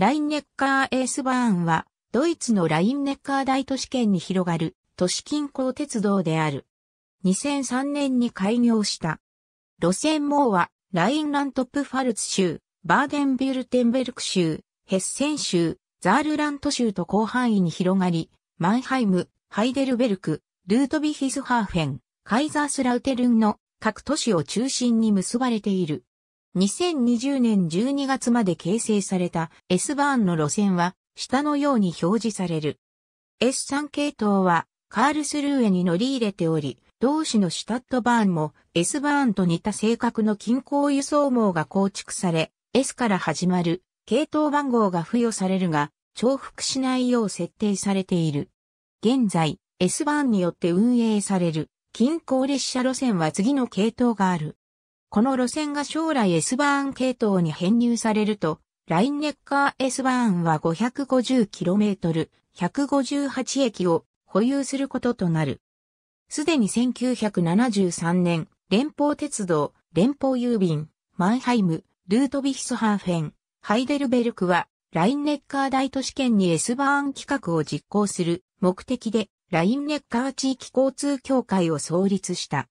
ラインネッカーエースバーンは、ドイツのラインネッカー大都市圏に広がる都市近郊鉄道である。2003年に開業した。路線網は、ラインラントップファルツ州、バーデンビュルテンベルク州、ヘッセン州、ザールラント州と広範囲に広がり、マンハイム、ハイデルベルク、ルートビヒスハーフェン、カイザースラウテルンの各都市を中心に結ばれている。2020年12月まで形成された S バーンの路線は下のように表示される。S3 系統はカールスルーへに乗り入れており、同種のシュタットバーンも S バーンと似た性格の均衡輸送網が構築され、S から始まる系統番号が付与されるが、重複しないよう設定されている。現在、S バーンによって運営される近郊列車路線は次の系統がある。この路線が将来 S バーン系統に編入されると、ラインネッカー S バーンは 550km、158駅を保有することとなる。すでに1973年、連邦鉄道、連邦郵便、マンハイム、ルートビヒスハーフェン、ハイデルベルクは、ラインネッカー大都市圏に S バーン規格を実行する目的で、ラインネッカー地域交通協会を創立した。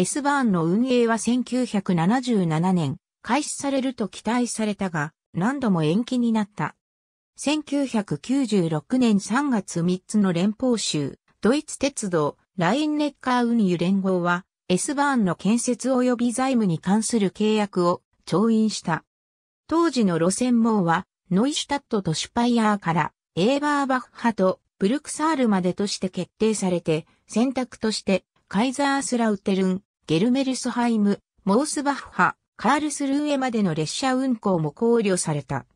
S バーンの運営は1977年、開始されると期待されたが、何度も延期になった。1996年3月3つの連邦州、ドイツ鉄道、ラインネッカー運輸連合は、S バーンの建設及び財務に関する契約を調印した。当時の路線網は、ノイシュタットとシュパイアーから、エーバーバッハとブルクサールまでとして決定されて、選択として、カイザースラウテルン、ゲルメルスハイム、モースバッハ、カールスルーエまでの列車運行も考慮された。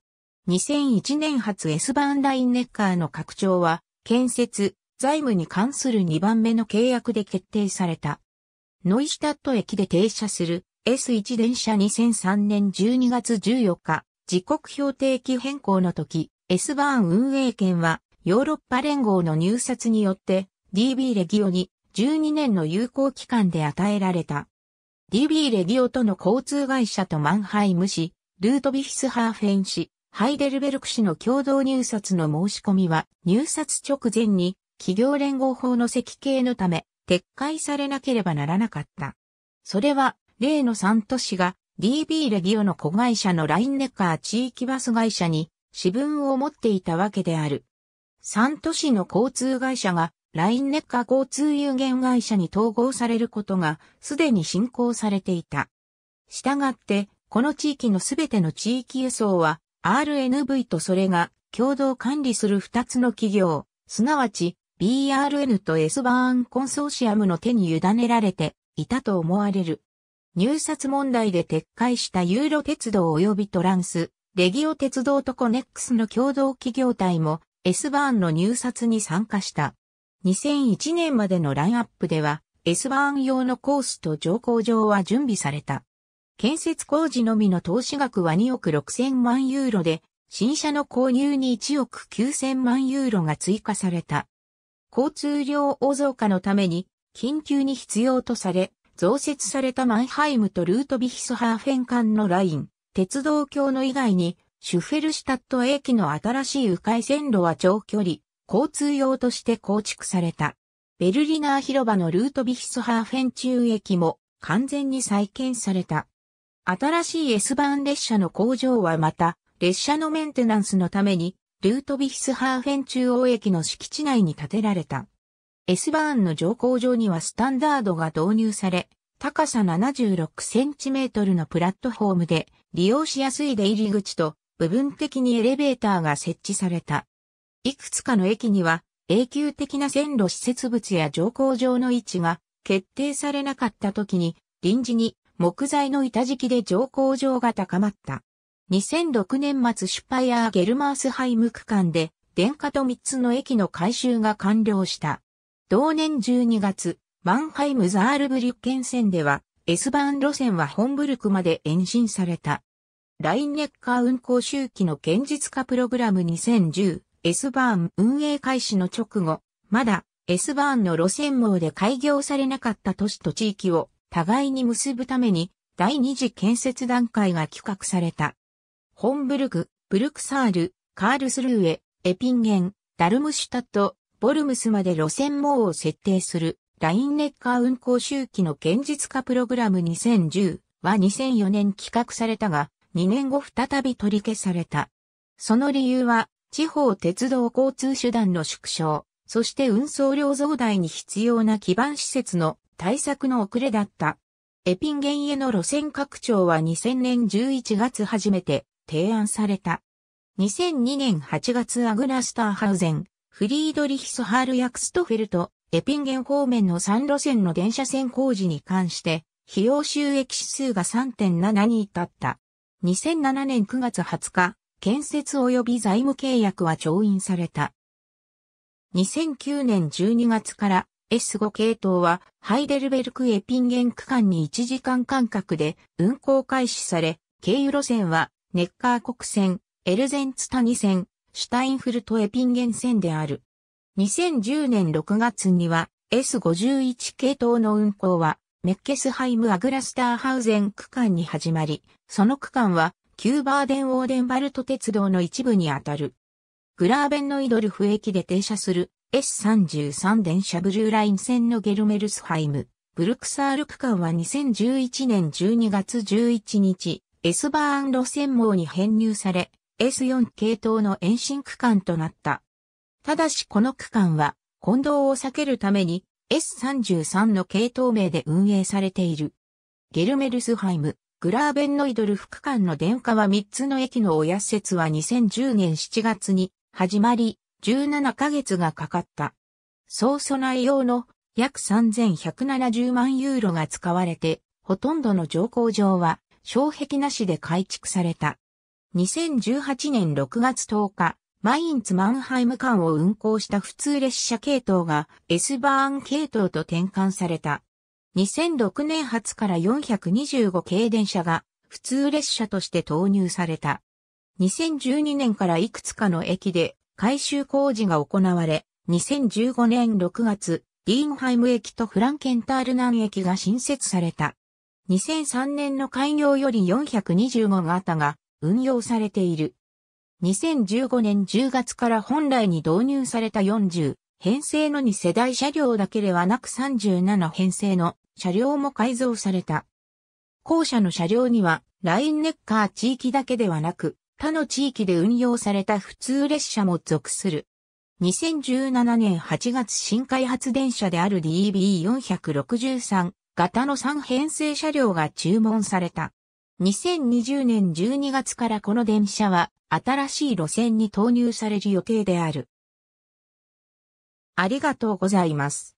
2001年発 S バンラインネッカーの拡張は、建設、財務に関する2番目の契約で決定された。ノイシュタット駅で停車する S1 電車2003年12月14日、時刻表定期変更の時、S バーン運営権はヨーロッパ連合の入札によって DB レギオに12年の有効期間で与えられた。DB レギオとの交通会社とマンハイム市、ルートビヒスハーフェン市、ハイデルベルク市の共同入札の申し込みは、入札直前に企業連合法の設計のため、撤回されなければならなかった。それは、例の3都市が DB レギオの子会社のラインネッカー地域バス会社に私分を持っていたわけである。3都市の交通会社がラインネッカー交通有限会社に統合されることがすでに進行されていた。したがって、この地域のすべての地域輸送は RNV とそれが共同管理する2つの企業、すなわち BRN と S バーンコンソーシアムの手に委ねられていたと思われる。入札問題で撤回したユーロ鉄道及びトランス、レギオ鉄道とコネックスの共同企業体も S バーンの入札に参加した。2001年までのラインアップでは S バーン用のコースと乗降場は準備された。建設工事のみの投資額は2億6000万ユーロで、新車の購入に1億9000万ユーロが追加された。交通量大増加のために、緊急に必要とされ、増設されたマンハイムとルートビヒスハーフェン間のライン、鉄道橋の以外に、シュフェルシュタット駅の新しい迂回線路は長距離、交通用として構築された。ベルリナー広場のルートビヒスハーフェン中駅も完全に再建された。新しい S バーン列車の工場はまた、列車のメンテナンスのために、ルートビヒスハーフェン中央駅の敷地内に建てられた。S バーンの乗降場にはスタンダードが導入され、高さ76センチメートルのプラットフォームで、利用しやすい出入り口と、部分的にエレベーターが設置された。いくつかの駅には永久的な線路施設物や乗降場の位置が決定されなかった時に臨時に木材の板敷きで乗降場が高まった。2006年末シュパイアーゲルマースハイム区間で電化と3つの駅の改修が完了した。同年12月、マンハイムザールブリュッケン線では S ン路線はホンブルクまで延伸された。ラインネッカー運行周期の現実化プログラム2010 S バーン運営開始の直後、まだ S バーンの路線網で開業されなかった都市と地域を互いに結ぶために第二次建設段階が企画された。ホンブルク、ブルクサール、カールスルーエ、エピンゲン、ダルムシュタット、ボルムスまで路線網を設定するラインネッカー運行周期の現実化プログラム2010は2004年企画されたが、2年後再び取り消された。その理由は、地方鉄道交通手段の縮小、そして運送量増大に必要な基盤施設の対策の遅れだった。エピンゲンへの路線拡張は2000年11月初めて提案された。2002年8月アグラスターハウゼン、フリードリヒスハール・ヤクストフェルト、エピンゲン方面の3路線の電車線工事に関して、費用収益指数が3.7に至った。2007年9月20日、建設及び財務契約は調印された。2009年12月から S5 系統はハイデルベルクエピンゲン区間に1時間間隔で運行開始され、経由路線はネッカー国線、エルゼンツ谷線、シュタインフルトエピンゲン線である。2010年6月には S51 系統の運行はメッケスハイムアグラスターハウゼン区間に始まり、その区間はキューバーデンオーデンバルト鉄道の一部にあたる。グラーベンノイドルフ駅で停車する S33 電車ブルーライン線のゲルメルスハイム、ブルクサール区間は2011年12月11日、S バーン路線網に編入され、S4 系統の延伸区間となった。ただしこの区間は、混同を避けるために S33 の系統名で運営されている。ゲルメルスハイム、グラーベンノイドル副館の電化は3つの駅の親施設は2010年7月に始まり、17ヶ月がかかった。総備え用の約3170万ユーロが使われて、ほとんどの乗降場は障壁なしで改築された。2018年6月10日、マインツ・マンハイム間を運行した普通列車系統が S バーン系統と転換された。2006年初から425系電車が普通列車として投入された。2012年からいくつかの駅で改修工事が行われ、2015年6月、ディーンハイム駅とフランケンタール南駅が新設された。2003年の開業より425型が運用されている。2015年10月から本来に導入された40編成の2世代車両だけではなく37編成の車両も改造された。後者の車両には、ラインネッカー地域だけではなく、他の地域で運用された普通列車も属する。2017年8月新開発電車である DB463 型の3編成車両が注文された。2020年12月からこの電車は新しい路線に投入される予定である。ありがとうございます。